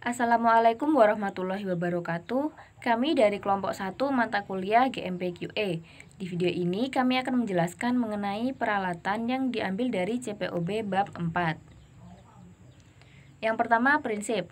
Assalamualaikum warahmatullahi wabarakatuh. Kami dari kelompok 1 mata kuliah GMPQE. Di video ini kami akan menjelaskan mengenai peralatan yang diambil dari CPOB bab 4. Yang pertama, prinsip.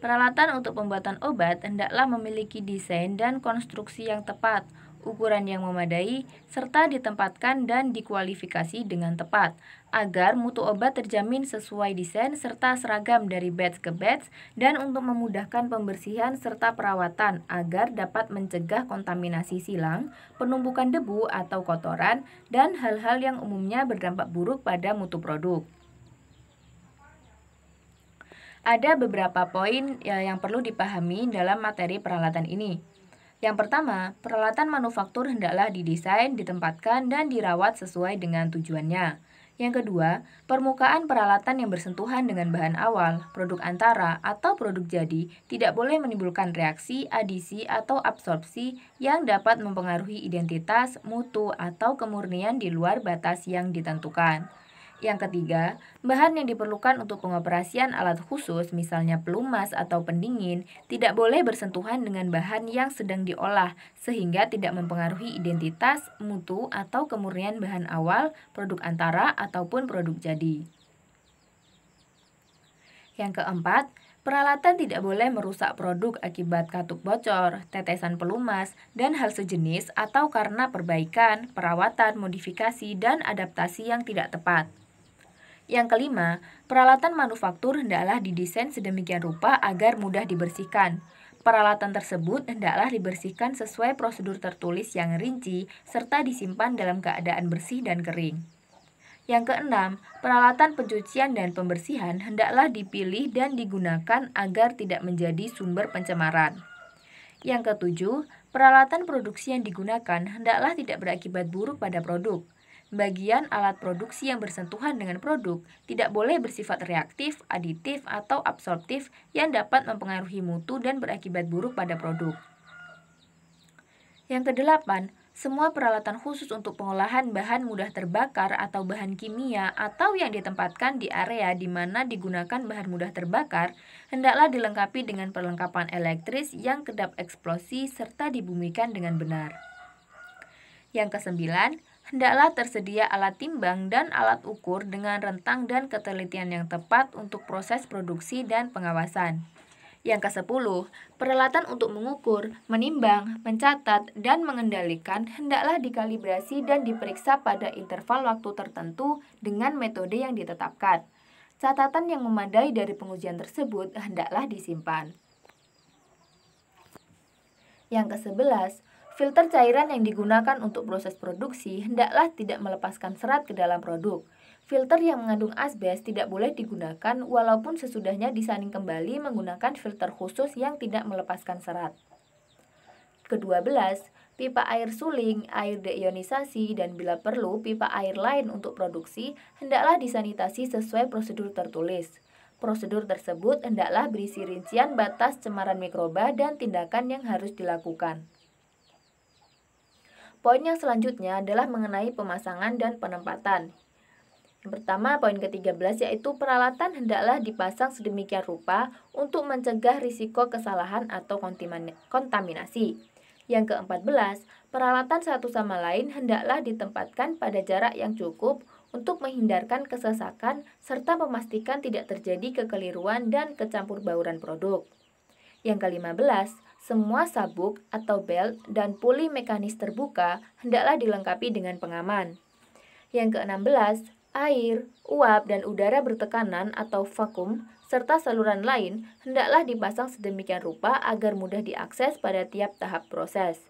Peralatan untuk pembuatan obat hendaklah memiliki desain dan konstruksi yang tepat ukuran yang memadai, serta ditempatkan dan dikualifikasi dengan tepat, agar mutu obat terjamin sesuai desain serta seragam dari batch ke batch dan untuk memudahkan pembersihan serta perawatan agar dapat mencegah kontaminasi silang, penumpukan debu atau kotoran, dan hal-hal yang umumnya berdampak buruk pada mutu produk ada beberapa poin ya, yang perlu dipahami dalam materi peralatan ini. Yang pertama, peralatan manufaktur hendaklah didesain, ditempatkan, dan dirawat sesuai dengan tujuannya. Yang kedua, permukaan peralatan yang bersentuhan dengan bahan awal, produk antara, atau produk jadi tidak boleh menimbulkan reaksi, adisi, atau absorpsi yang dapat mempengaruhi identitas, mutu, atau kemurnian di luar batas yang ditentukan. Yang ketiga, bahan yang diperlukan untuk pengoperasian alat khusus, misalnya pelumas atau pendingin, tidak boleh bersentuhan dengan bahan yang sedang diolah, sehingga tidak mempengaruhi identitas, mutu, atau kemurnian bahan awal, produk antara, ataupun produk jadi. Yang keempat, Peralatan tidak boleh merusak produk akibat katup bocor, tetesan pelumas, dan hal sejenis atau karena perbaikan, perawatan, modifikasi, dan adaptasi yang tidak tepat. Yang kelima, peralatan manufaktur hendaklah didesain sedemikian rupa agar mudah dibersihkan. Peralatan tersebut hendaklah dibersihkan sesuai prosedur tertulis yang rinci serta disimpan dalam keadaan bersih dan kering. Yang keenam, peralatan pencucian dan pembersihan hendaklah dipilih dan digunakan agar tidak menjadi sumber pencemaran. Yang ketujuh, peralatan produksi yang digunakan hendaklah tidak berakibat buruk pada produk. Bagian alat produksi yang bersentuhan dengan produk tidak boleh bersifat reaktif, aditif, atau absorptif yang dapat mempengaruhi mutu dan berakibat buruk pada produk. Yang kedelapan, semua peralatan khusus untuk pengolahan bahan mudah terbakar atau bahan kimia atau yang ditempatkan di area di mana digunakan bahan mudah terbakar hendaklah dilengkapi dengan perlengkapan elektris yang kedap eksplosi serta dibumikan dengan benar. Yang kesembilan, hendaklah tersedia alat timbang dan alat ukur dengan rentang dan ketelitian yang tepat untuk proses produksi dan pengawasan. Yang ke-10, peralatan untuk mengukur, menimbang, mencatat, dan mengendalikan hendaklah dikalibrasi dan diperiksa pada interval waktu tertentu dengan metode yang ditetapkan. Catatan yang memadai dari pengujian tersebut hendaklah disimpan. Yang ke-11, Filter cairan yang digunakan untuk proses produksi hendaklah tidak melepaskan serat ke dalam produk. Filter yang mengandung asbes tidak boleh digunakan walaupun sesudahnya disaring kembali menggunakan filter khusus yang tidak melepaskan serat. Kedua belas, pipa air suling, air deionisasi, dan bila perlu pipa air lain untuk produksi, hendaklah disanitasi sesuai prosedur tertulis. Prosedur tersebut hendaklah berisi rincian batas cemaran mikroba dan tindakan yang harus dilakukan. Poin yang selanjutnya adalah mengenai pemasangan dan penempatan. Yang pertama, poin ke-13 yaitu peralatan hendaklah dipasang sedemikian rupa untuk mencegah risiko kesalahan atau kontaminasi. Yang ke-14, peralatan satu sama lain hendaklah ditempatkan pada jarak yang cukup untuk menghindarkan kesesakan serta memastikan tidak terjadi kekeliruan dan kecampur bauran produk. Yang ke-15, semua sabuk atau belt dan puli mekanis terbuka hendaklah dilengkapi dengan pengaman. Yang keenam belas, air, uap, dan udara bertekanan atau vakum serta saluran lain hendaklah dipasang sedemikian rupa agar mudah diakses pada tiap tahap proses.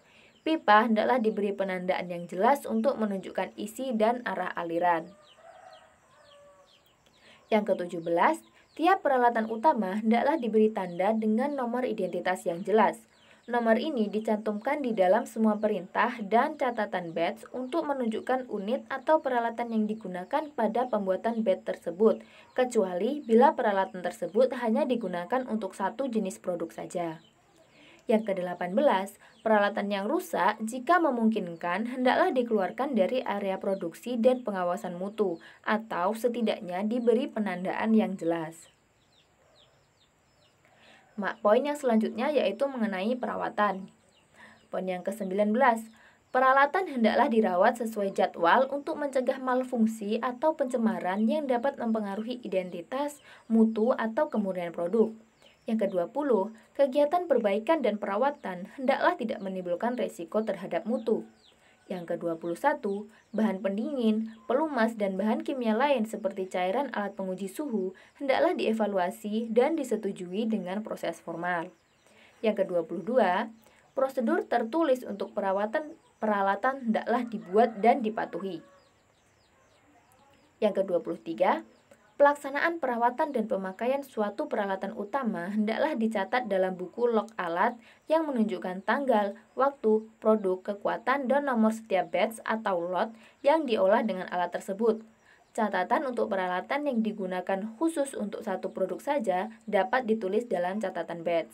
Pipa hendaklah diberi penandaan yang jelas untuk menunjukkan isi dan arah aliran. Yang ketujuh belas, Tiap peralatan utama hendaklah diberi tanda dengan nomor identitas yang jelas. Nomor ini dicantumkan di dalam semua perintah dan catatan batch untuk menunjukkan unit atau peralatan yang digunakan pada pembuatan batch tersebut, kecuali bila peralatan tersebut hanya digunakan untuk satu jenis produk saja. Yang ke-18, peralatan yang rusak jika memungkinkan hendaklah dikeluarkan dari area produksi dan pengawasan mutu atau setidaknya diberi penandaan yang jelas. Mak poin yang selanjutnya yaitu mengenai perawatan. Poin yang ke-19, Peralatan hendaklah dirawat sesuai jadwal untuk mencegah malfungsi atau pencemaran yang dapat mempengaruhi identitas, mutu, atau kemurnian produk. Yang ke-20, kegiatan perbaikan dan perawatan hendaklah tidak menimbulkan resiko terhadap mutu. Yang ke-21, bahan pendingin, pelumas, dan bahan kimia lain seperti cairan alat penguji suhu hendaklah dievaluasi dan disetujui dengan proses formal. Yang ke-22, prosedur tertulis untuk perawatan peralatan hendaklah dibuat dan dipatuhi. Yang ke-23, Pelaksanaan perawatan dan pemakaian suatu peralatan utama hendaklah dicatat dalam buku log alat yang menunjukkan tanggal, waktu, produk, kekuatan, dan nomor setiap batch atau lot yang diolah dengan alat tersebut. Catatan untuk peralatan yang digunakan khusus untuk satu produk saja dapat ditulis dalam catatan batch.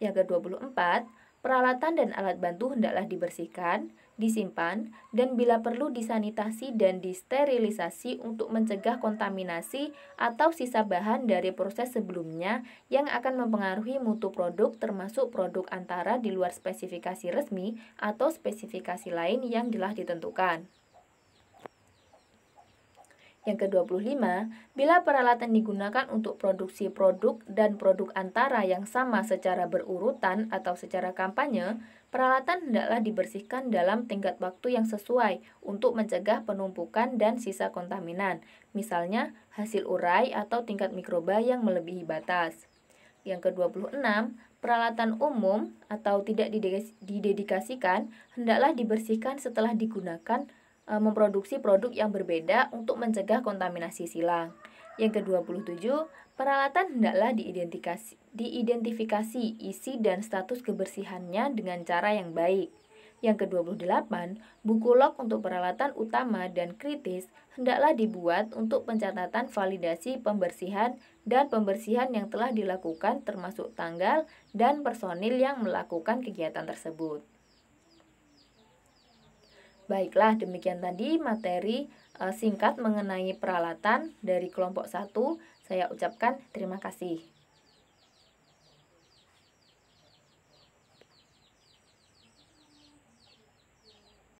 Yang ke-24, peralatan dan alat bantu hendaklah dibersihkan, disimpan, dan bila perlu disanitasi dan disterilisasi untuk mencegah kontaminasi atau sisa bahan dari proses sebelumnya yang akan mempengaruhi mutu produk termasuk produk antara di luar spesifikasi resmi atau spesifikasi lain yang telah ditentukan. Yang ke-25, bila peralatan digunakan untuk produksi produk dan produk antara yang sama secara berurutan atau secara kampanye, Peralatan hendaklah dibersihkan dalam tingkat waktu yang sesuai untuk mencegah penumpukan dan sisa kontaminan, misalnya hasil urai atau tingkat mikroba yang melebihi batas. Yang ke-26, peralatan umum atau tidak didedikasikan hendaklah dibersihkan setelah digunakan e, memproduksi produk yang berbeda untuk mencegah kontaminasi silang. Yang ke-27, peralatan hendaklah diidentifikasi, diidentifikasi isi dan status kebersihannya dengan cara yang baik. Yang ke-28, buku log untuk peralatan utama dan kritis hendaklah dibuat untuk pencatatan validasi pembersihan dan pembersihan yang telah dilakukan termasuk tanggal dan personil yang melakukan kegiatan tersebut. Baiklah, demikian tadi materi eh, singkat mengenai peralatan dari kelompok 1. Saya ucapkan terima kasih.